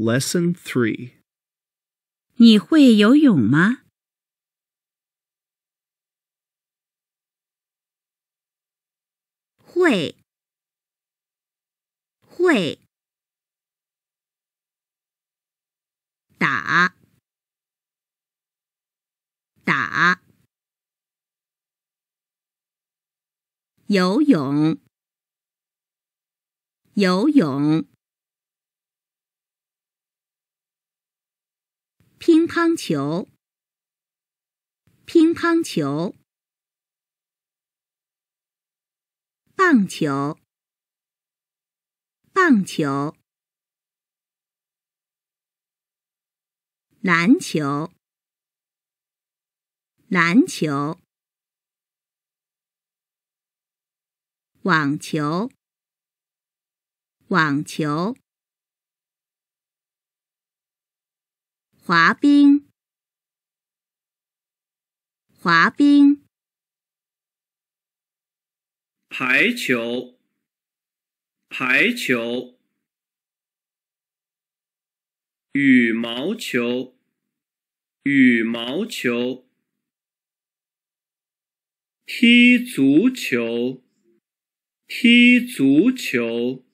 Lesson three，你会游泳吗？会，会，打，打，游泳，游泳。乒乓球，乒乓球，棒球，棒球，篮球，篮球，网球，网球。滑冰，滑冰，排球，排球，羽毛球，羽毛球，踢足球，踢足球。